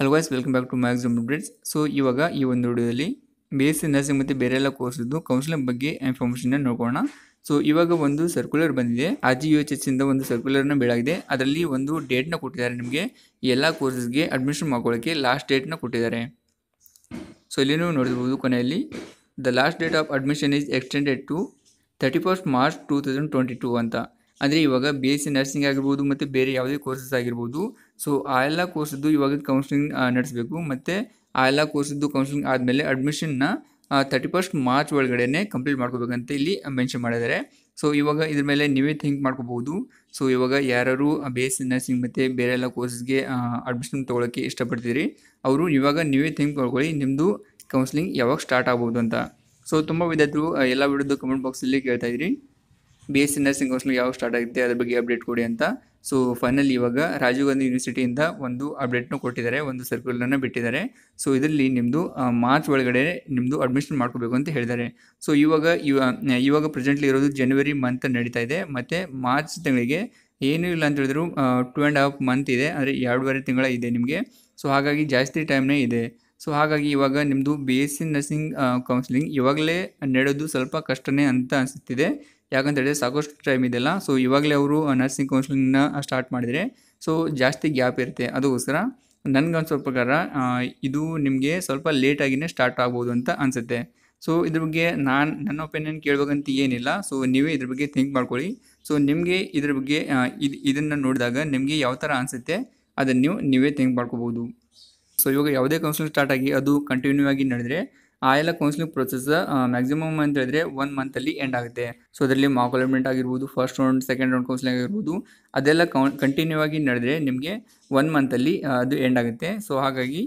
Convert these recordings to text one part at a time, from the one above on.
hello guys welcome back to Maxim updates so ಇವಾಗ ಈ ಒಂದು ವಿಡಿಯೋದಲ್ಲಿ ಬಿ ಎಸ್ ಸಿ ನರ್ಸಿಂಗ್ ಮತ್ತು ಬೇರೆ ಎಲ್ಲ ಕೋರ್ಸಿದ್ದು ಕೌನ್ಸಿಲಿಂಗ್ ಬಗ್ಗೆ ಇನ್ಫಾರ್ಮೇಷನ್ನ ನೋಡೋಣ ಸೊ ಇವಾಗ ಒಂದು ಸರ್ಕ್ಯುಲರ್ ಬಂದಿದೆ ಜಿ ಯು ಎಚ್ ಎಸ್ ಇಂದ ಒಂದು ಸರ್ಕ್ಯುಲರ್ನ ಬೆಳಾಗಿದೆ ಅದರಲ್ಲಿ ಒಂದು ಡೇಟ್ನ ಕೊಟ್ಟಿದ್ದಾರೆ ನಿಮಗೆ ಎಲ್ಲ ಕೋರ್ಸಸ್ಗೆ ಅಡ್ಮಿಷನ್ ಮಾಡ್ಕೊಳ್ಳೋಕ್ಕೆ ಲಾಸ್ಟ್ ಡೇಟ್ನ ಕೊಟ್ಟಿದ್ದಾರೆ ಸೊ ಇಲ್ಲಿ ನೀವು ನೋಡಿರ್ಬೋದು ಕೊನೆಯಲ್ಲಿ the last date of admission is extended to thirty first March two thousand twenty two ಅಂತ ಅಂದರೆ ಇವಾಗ ಬಿ ಎಸ್ ಸಿ ನರ್ಸಿಂಗ್ ಆಗಿರ್ಬೋದು ಮತ್ತು ಬೇರೆ ಯಾವುದೇ ಕೋರ್ಸಸ್ ಆಗಿರ್ಬೋದು ಸೊ ಆ ಎಲ್ಲ ಕೋರ್ಸದ್ದು ಇವಾಗ ಕೌನ್ಸಿಲಿಂಗ್ ನಡೆಸಬೇಕು ಮತ್ತು ಆ ಎಲ್ಲ ಕೋರ್ಸದ್ದು ಕೌನ್ಸಿಲಿಂಗ್ ಆದಮೇಲೆ ಅಡ್ಮಿಷನ್ನ ತರ್ಟಿ ಫಸ್ಟ್ ಮಾರ್ಚ್ ಒಳಗಡೆ ಕಂಪ್ಲೀಟ್ ಮಾಡ್ಕೋಬೇಕಂತ ಇಲ್ಲಿ ಮೆನ್ಷನ್ ಮಾಡಿದ್ದಾರೆ ಸೊ ಇವಾಗ ಇದ್ರ ಮೇಲೆ ನೀವೇ ಥಿಂಕ್ ಮಾಡ್ಕೋಬೋದು ಸೊ ಇವಾಗ ಯಾರು ಬಿ ಎಸ್ ಸಿ ನರ್ಸಿಂಗ್ ಮತ್ತು ಬೇರೆ ಎಲ್ಲ ಕೋರ್ಸಸ್ಗೆ ಅಡ್ಮಿಷನ್ ತೊಗೊಳಕ್ಕೆ ಇಷ್ಟಪಡ್ತೀರಿ ಅವರು ಇವಾಗ ನೀವೇ ಥಿಂಕ್ ಮಾಡ್ಕೊಳ್ಳಿ ನಿಮ್ಮದು ಕೌನ್ಸಿಲಿಂಗ್ ಯಾವಾಗ ಸ್ಟಾರ್ಟ್ ಆಗ್ಬೋದು ಅಂತ ಸೊ ತುಂಬ ವಿದ್ಯಾರ್ಥಿಗಳು ಎಲ್ಲ ವಿಡಿಯೋದು ಕಮೆಂಟ್ ಬಾಕ್ಸಲ್ಲಿ ಕೇಳ್ತಾ ಇದ್ರಿ B S C nursing counselling ಯಾವಾಗ ಸ್ಟಾರ್ಟ್ ಆಗುತ್ತೆ ಅದ್ರ ಬಗ್ಗೆ ಅಪ್ಡೇಟ್ ಕೊಡಿ ಅಂತ ಸೊ ಫೈನಲ್ ಇವಾಗ ರಾಜೀವ್ ಗಾಂಧಿ ಯೂನಿವರ್ಸಿಟಿಯಿಂದ ಒಂದು ಅಪ್ಡೇಟ್ನ ಕೊಟ್ಟಿದ್ದಾರೆ ಒಂದು ಸರ್ಕ್ಯುಲರ್ನ ಬಿಟ್ಟಿದ್ದಾರೆ ಸೊ ಇದರಲ್ಲಿ ನಿಮ್ಮದು ಮಾರ್ಚ್ ಒಳಗಡೆ ನಿಮ್ಮದು ಅಡ್ಮಿಷನ್ ಮಾಡ್ಕೋಬೇಕು ಅಂತ ಹೇಳಿದ್ದಾರೆ ಸೊ ಇವಾಗ ಇವಾಗ ಪ್ರೆಸೆಂಟ್ಲಿ ಇರೋದು ಜನವರಿ ಮಂತ್ ನಡೀತಾ ಇದೆ ಮತ್ತು ಮಾರ್ಚ್ ತಿಂಗಳಿಗೆ ಏನೂ ಇಲ್ಲ ಅಂತ ಹೇಳಿದ್ರು ಟು ಆ್ಯಂಡ್ ಹಾಫ್ ಮಂತ್ ಇದೆ ಅಂದರೆ ಎರಡೂವರೆ ತಿಂಗಳ ಇದೆ ನಿಮಗೆ ಸೊ ಹಾಗಾಗಿ ಜಾಸ್ತಿ ಟೈಮ್ನೇ ಇದೆ ಸೊ ಹಾಗಾಗಿ ಇವಾಗ ನಿಮ್ಮದು B S C nursing counselling ಇವಾಗಲೇ ನಡೋದು ಸ್ವಲ್ಪ ಕಷ್ಟನೇ ಅಂತ ಅನಿಸುತ್ತಿದೆ ಹೇಳಿದ್ರೆ ಸಾಕಷ್ಟು ಟೈಮ್ ಇದೆಯಲ್ಲ ಸೊ ಇವಾಗಲೇ ಅವರು ನರ್ಸಿಂಗ್ ಕೌನ್ಸಿಲಿಂಗ್ನ ಸ್ಟಾರ್ಟ್ ಮಾಡಿದರೆ ಸೊ ಜಾಸ್ತಿ ಗ್ಯಾಪ್ ಇರುತ್ತೆ ಅದಕ್ಕೋಸ್ಕರ ನನಗನ್ಸೋ ಪ್ರಕಾರ ಇದು ನಿಮಗೆ ಸ್ವಲ್ಪ ಲೇಟಾಗಿಯೇ ಸ್ಟಾರ್ಟ್ ಆಗ್ಬೋದು ಅಂತ ಅನಿಸುತ್ತೆ ಸೊ ಇದ್ರ ಬಗ್ಗೆ ನಾನು ನನ್ನ ಒಪಿನಿಯನ್ ಕೇಳಬೇಕಂತ ಏನಿಲ್ಲ ಸೊ ನೀವೇ ಇದ್ರ ಬಗ್ಗೆ ಥಿಂಕ್ ಮಾಡ್ಕೊಳ್ಳಿ ಸೊ ನಿಮಗೆ ಇದ್ರ ಬಗ್ಗೆ ಇದು ಇದನ್ನು ನೋಡಿದಾಗ ನಿಮಗೆ ಯಾವ ಥರ ಅನಿಸುತ್ತೆ ಅದನ್ನು ನೀವು ನೀವೇ ಥಿಂಕ್ ಮಾಡ್ಕೋಬೋದು ಸೊ ಇವಾಗ ಯಾವುದೇ ಕೌನ್ಸಿಲಿಂಗ್ ಸ್ಟಾರ್ಟ್ ಆಗಿ ಅದು ಕಂಟಿನ್ಯೂ ಆಗಿ ನಡೆದರೆ ಆ ಎಲ್ಲ ಕೌನ್ಸಿಲಿಂಗ್ ಪ್ರೊಸೆಸ್ ಮ್ಯಾಕ್ಸಿಮಮ್ ಅಂತ ಹೇಳಿದ್ರೆ ಒನ್ ಮಂತಲ್ಲಿ ಎಂಡ್ ಆಗುತ್ತೆ ಸೊ ಅದರಲ್ಲಿ ಮಾಕ್ ಅಲಾಟ್ಮೆಂಟ್ ಆಗಿರ್ಬೋದು first round second round counselling ಆಗಿರ್ಬೋದು ಅದೆಲ್ಲ ಕೌನ್ ಕಂಟಿನ್ಯೂ ಆಗಿ ನಡೆದ್ರೆ ನಿಮಗೆ ಒನ್ ಮಂತಲ್ಲಿ ಅದು ಎಂಡ್ ಆಗುತ್ತೆ ಸೊ ಹಾಗಾಗಿ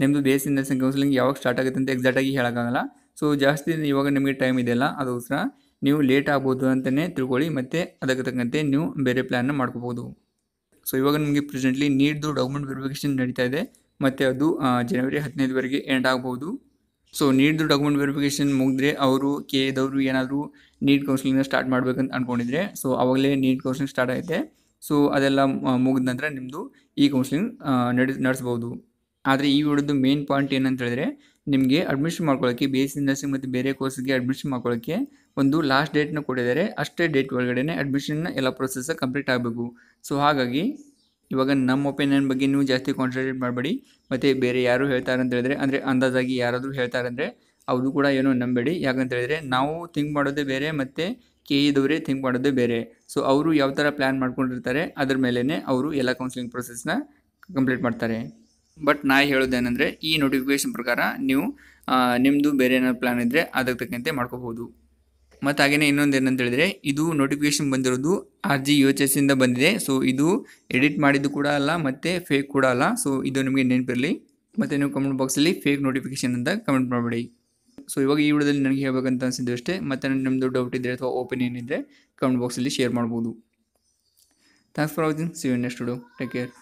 ನಿಮ್ಮದು ಬೇಸ್ ಇನ್ ಕೌನ್ಸಿಲಿಂಗ್ ಯಾವಾಗ ಸ್ಟಾರ್ಟ್ ಆಗುತ್ತೆ ಅಂತ ಎಕ್ಸಾಕ್ಟಾಗಿ ಹೇಳೋಕ್ಕಾಗಲ್ಲ ಸೊ ಜಾಸ್ತಿ ಇವಾಗ ನಿಮಗೆ ಟೈಮ್ ಇದೆಯಲ್ಲ ಅದಕ್ಕೋಸ್ಕರ ನೀವು ಲೇಟ್ ಆಗ್ಬೋದು ಅಂತಲೇ ತಿಳ್ಕೊಳ್ಳಿ ಮತ್ತು ಅದಕ್ಕೆ ತಕ್ಕಂತೆ ನೀವು ಬೇರೆ ಪ್ಲ್ಯಾನ್ನ ಮಾಡ್ಕೋಬೋದು ಸೊ ಇವಾಗ ನಿಮಗೆ ಪ್ರೆಸೆಂಟ್ಲಿ ನೀಡ್ದು ಡಾಕ್ಯುಮೆಂಟ್ ವೆರಿಫಿಕೇಷನ್ ನಡೀತಾ ಇದೆ ಮತ್ತು ಅದು ಜನವರಿ ಹದಿನೈದುವರೆಗೆ ಎಂಡ್ ಆಗ್ಬೋದು ಸೊ ನೀಡ್ದು ಡಾಕ್ಯುಮೆಂಟ್ ವೆರಿಫಿಕೇಷನ್ ಮುಗಿದ್ರೆ ಅವರು ಕೆ ಎದವರು ಏನಾದರೂ ನೀಟ್ ಕೌನ್ಸಿಲಿಂಗ್ನ ಸ್ಟಾರ್ಟ್ ಮಾಡಬೇಕಂತ ಅಂದ್ಕೊಂಡಿದ್ರೆ ಸೊ ಅವಾಗಲೇ ನೀಟ್ ಕೌನ್ಸಿಲಿಂಗ್ ಸ್ಟಾರ್ಟ್ ಆಯಿತೆ ಸೊ ಅದೆಲ್ಲ ಮುಗಿದ ನಂತರ ನಿಮ್ಮದು ಈ ಕೌನ್ಸಿಲಿಂಗ್ ನಡೆ ನಡೆಸ್ಬೋದು ಆದರೆ ಈ ವಿಡಿಯೋದು ಮೇನ್ ಪಾಯಿಂಟ್ ಏನಂತ ಹೇಳಿದ್ರೆ ನಿಮಗೆ ಅಡ್ಮಿಷನ್ ಮಾಡ್ಕೊಳ್ಳೋಕ್ಕೆ ಬಿ ಎಸ್ ಸಿ ನರ್ಸಿಂಗ್ ಮತ್ತು ಬೇರೆ ಕೋರ್ಸ್ಗೆ ಅಡ್ಮಿಷನ್ ಮಾಡ್ಕೊಳ್ಳೋಕ್ಕೆ ಒಂದು ಲಾಸ್ಟ್ ಡೇಟ್ನ ಕೊಟ್ಟಿದ್ದಾರೆ ಅಷ್ಟೇ ಡೇಟ್ ಒಳಗಡೆ ಅಡ್ಮಿಷನ್ನ ಎಲ್ಲ ಪ್ರೊಸೆಸ್ ಕಂಪ್ಲೀಟ್ ಆಗಬೇಕು ಸೊ ಹಾಗಾಗಿ ಇವಾಗ ನಮ್ಮ ಒಪಿನಿಯನ್ ಬಗ್ಗೆ ನೀವು ಜಾಸ್ತಿ ಕಾನ್ಸಂಟ್ರೇಟ್ ಮಾಡಬೇಡಿ ಮತ್ತು ಬೇರೆ ಯಾರು ಹೇಳ್ತಾರೆ ಅಂತ ಹೇಳಿದ್ರೆ ಅಂದರೆ ಅಂದಾಜಾಗಿ ಯಾರಾದರೂ ಹೇಳ್ತಾರೆ ಅಂದರೆ ಅವರು ಕೂಡ ಏನೋ ನಂಬೇಡಿ ಯಾಕಂತ ಹೇಳಿದ್ರೆ ನಾವು ಥಿಂಕ್ ಮಾಡೋದೇ ಬೇರೆ ಮತ್ತು ಕೆ ಇದವರೇ ಥಿಂಕ್ ಮಾಡೋದೇ ಬೇರೆ ಸೊ ಅವರು ಯಾವ ಥರ ಪ್ಲ್ಯಾನ್ ಮಾಡ್ಕೊಂಡಿರ್ತಾರೆ ಅದ್ರ ಮೇಲೇ ಅವರು ಎಲ್ಲ ಕೌನ್ಸಿಲಿಂಗ್ ಪ್ರೊಸೆಸ್ನ ಕಂಪ್ಲೀಟ್ ಮಾಡ್ತಾರೆ ಬಟ್ ನಾ ಹೇಳೋದೇನೆಂದರೆ ಈ ನೋಟಿಫಿಕೇಷನ್ ಪ್ರಕಾರ ನೀವು ನಿಮ್ಮದು ಬೇರೆ ಏನಾದ್ರು ಪ್ಲ್ಯಾನ್ ಇದ್ದರೆ ಅದಕ್ಕೆ ತಕ್ಕಂತೆ ಮಾಡ್ಕೋಬೋದು ಮತ್ತು ಹಾಗೆಯೇ ಇನ್ನೊಂದು ಏನಂತ ಹೇಳಿದರೆ ಇದು ನೋಟಿಫಿಕೇಶನ್ ಬಂದಿರೋದು R G U H S ಇಂದ ಬಂದಿದೆ ಸೊ ಇದು ಎಡಿಟ್ ಮಾಡಿದ್ದು ಕೂಡ ಅಲ್ಲ ಮತ್ತು ಫೇಕ್ ಕೂಡ ಅಲ್ಲ ಸೊ ಇದು ನಿಮಗೆ ನೆನಪಿರಲಿ ಮತ್ತು ನೀವು ಕಮೆಂಟ್ ಬಾಕ್ಸಲ್ಲಿ ಫೇಕ್ ನೋಟಿಫಿಕೇಶನ್ ಅಂತ ಕಮೆಂಟ್ ಮಾಡಬೇಡಿ ಸೊ ಇವಾಗ ಈ ವಿಡಿಯೋದಲ್ಲಿ ನನಗೆ ಹೇಳಬೇಕಂತ ಅನಿಸಿದ್ದು ಅಷ್ಟೇ ಮತ್ತು ನಿಮ್ಮದು ಡೌಟ್ ಇದ್ದರೆ ಅಥವಾ ಓಪಿನಿಯನ್ ಇದ್ದರೆ ಕಮೆಂಟ್ ಬಾಕ್ಸಲ್ಲಿ ಶೇರ್ ಮಾಡ್ಬೋದು thanks for watching see you next video take care